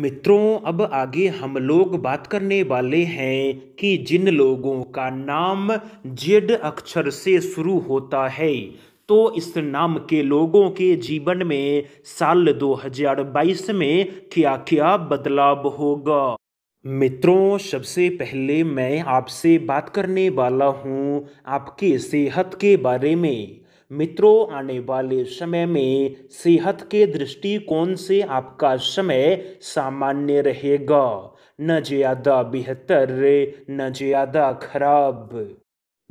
मित्रों अब आगे हम लोग बात करने वाले हैं कि जिन लोगों का नाम जेड अक्षर से शुरू होता है तो इस नाम के लोगों के जीवन में साल 2022 में क्या क्या बदलाव होगा मित्रों सबसे पहले मैं आपसे बात करने वाला हूँ आपके सेहत के बारे में मित्रों आने वाले समय में सेहत के दृष्टिकोण से आपका समय सामान्य रहेगा न ज़्यादा बेहतर न ज़्यादा खराब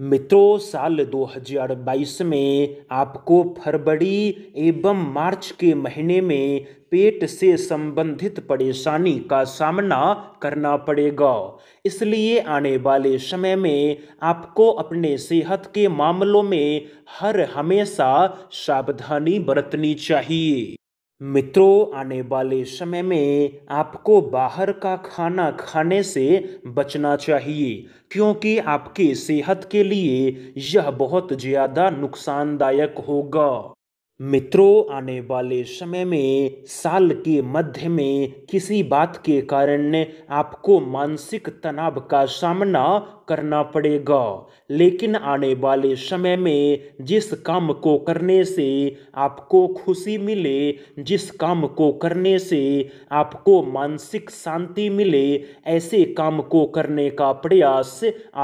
मित्रों साल 2022 में आपको फरवरी एवं मार्च के महीने में पेट से संबंधित परेशानी का सामना करना पड़ेगा इसलिए आने वाले समय में आपको अपने सेहत के मामलों में हर हमेशा सावधानी बरतनी चाहिए मित्रों आने वाले समय में आपको बाहर का खाना खाने से बचना चाहिए क्योंकि आपके सेहत के लिए यह बहुत ज़्यादा नुकसानदायक होगा मित्रों आने वाले समय में साल के मध्य में किसी बात के कारण आपको मानसिक तनाव का सामना करना पड़ेगा लेकिन आने वाले समय में जिस काम को करने से आपको खुशी मिले जिस काम को करने से आपको मानसिक शांति मिले ऐसे काम को करने का प्रयास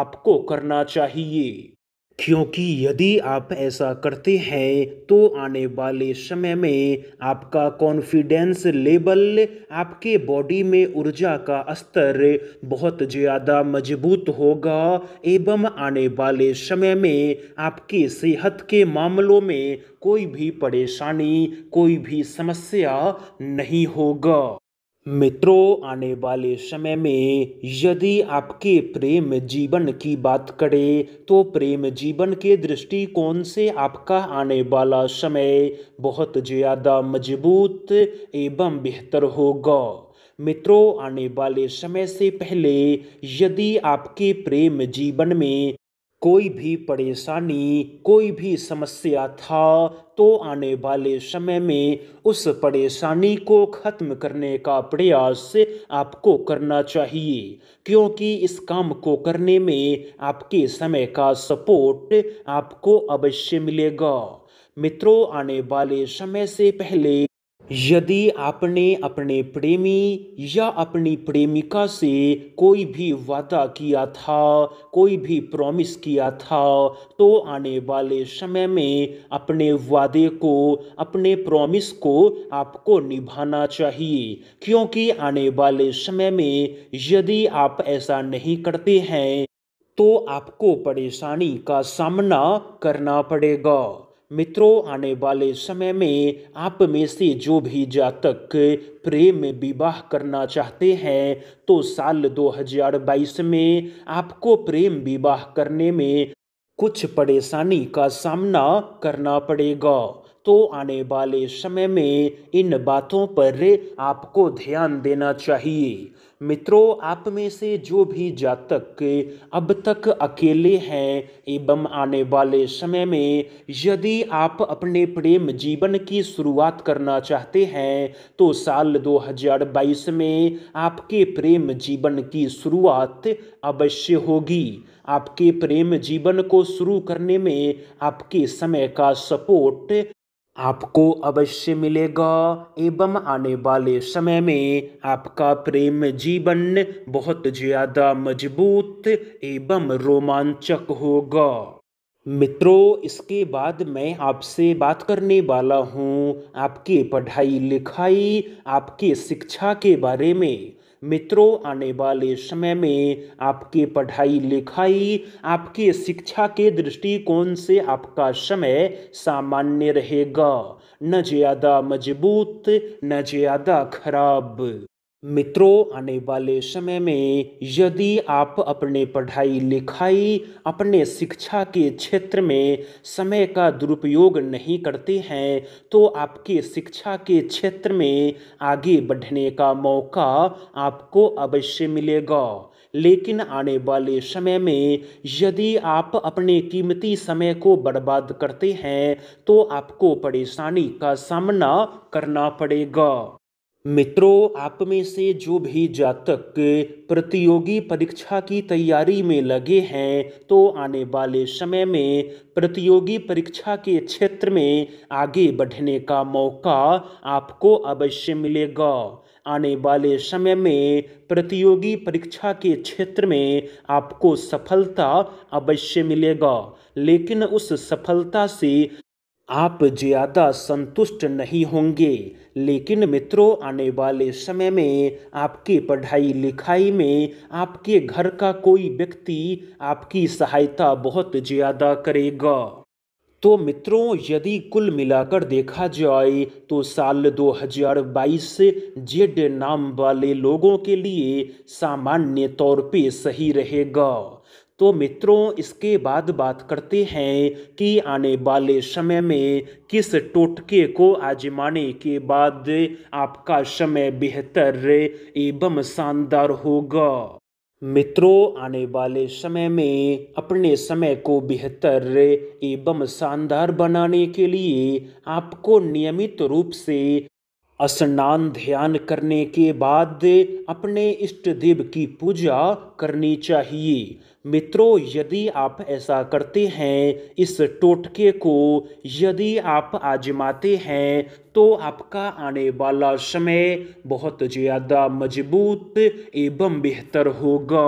आपको करना चाहिए क्योंकि यदि आप ऐसा करते हैं तो आने वाले समय में आपका कॉन्फिडेंस लेवल आपके बॉडी में ऊर्जा का स्तर बहुत ज़्यादा मजबूत होगा एवं आने वाले समय में आपके सेहत के मामलों में कोई भी परेशानी कोई भी समस्या नहीं होगा मित्रों आने वाले समय में यदि आपके प्रेम जीवन की बात करें तो प्रेम जीवन के दृष्टिकोण से आपका आने वाला समय बहुत ज़्यादा मजबूत एवं बेहतर होगा मित्रों आने वाले समय से पहले यदि आपके प्रेम जीवन में कोई भी परेशानी कोई भी समस्या था तो आने वाले समय में उस परेशानी को ख़त्म करने का प्रयास आपको करना चाहिए क्योंकि इस काम को करने में आपके समय का सपोर्ट आपको अवश्य मिलेगा मित्रों आने वाले समय से पहले यदि आपने अपने प्रेमी या अपनी प्रेमिका से कोई भी वादा किया था कोई भी प्रॉमिस किया था तो आने वाले समय में अपने वादे को अपने प्रॉमिस को आपको निभाना चाहिए क्योंकि आने वाले समय में यदि आप ऐसा नहीं करते हैं तो आपको परेशानी का सामना करना पड़ेगा मित्रों आने वाले समय में आप में से जो भी जातक प्रेम विवाह करना चाहते हैं तो साल 2022 में आपको प्रेम विवाह करने में कुछ परेशानी का सामना करना पड़ेगा तो आने वाले समय में इन बातों पर आपको ध्यान देना चाहिए मित्रों आप में से जो भी जातक अब तक अकेले हैं एवं आने वाले समय में यदि आप अपने प्रेम जीवन की शुरुआत करना चाहते हैं तो साल 2022 में आपके प्रेम जीवन की शुरुआत अवश्य होगी आपके प्रेम जीवन को शुरू करने में आपके समय का सपोर्ट आपको अवश्य मिलेगा एवं आने वाले समय में आपका प्रेम जीवन बहुत ज़्यादा मजबूत एवं रोमांचक होगा मित्रों इसके बाद मैं आपसे बात करने वाला हूँ आपकी पढ़ाई लिखाई आपकी शिक्षा के बारे में मित्रों आने वाले समय में आपके पढ़ाई लिखाई आपके शिक्षा के दृष्टिकोण से आपका समय सामान्य रहेगा न ज़्यादा मजबूत न ज़्यादा खराब मित्रों आने वाले समय में यदि आप अपने पढ़ाई लिखाई अपने शिक्षा के क्षेत्र में समय का दुरुपयोग नहीं करते हैं तो आपके शिक्षा के क्षेत्र में आगे बढ़ने का मौका आपको अवश्य मिलेगा लेकिन आने वाले समय में यदि आप अपने कीमती समय को बर्बाद करते हैं तो आपको परेशानी का सामना करना पड़ेगा मित्रों आप में से जो भी जातक प्रतियोगी परीक्षा की तैयारी में लगे हैं तो आने वाले समय में प्रतियोगी परीक्षा के क्षेत्र में आगे बढ़ने का मौका आपको अवश्य मिलेगा आने वाले समय में प्रतियोगी परीक्षा के क्षेत्र में आपको सफलता अवश्य मिलेगा लेकिन उस सफलता से आप ज़्यादा संतुष्ट नहीं होंगे लेकिन मित्रों आने वाले समय में आपके पढ़ाई लिखाई में आपके घर का कोई व्यक्ति आपकी सहायता बहुत ज़्यादा करेगा तो मित्रों यदि कुल मिलाकर देखा जाए तो साल 2022 जेड नाम वाले लोगों के लिए सामान्य तौर पे सही रहेगा तो मित्रों इसके बाद बात करते हैं कि आने वाले समय में किस टोटके को आजमाने के बाद आपका समय बेहतर एवं शानदार होगा मित्रों आने वाले समय में अपने समय को बेहतर एवं शानदार बनाने के लिए आपको नियमित रूप से स्नान ध्यान करने के बाद अपने इष्ट देव की पूजा करनी चाहिए मित्रों यदि आप ऐसा करते हैं इस टोटके को यदि आप आजमाते हैं तो आपका आने वाला समय बहुत ज़्यादा मजबूत एवं बेहतर होगा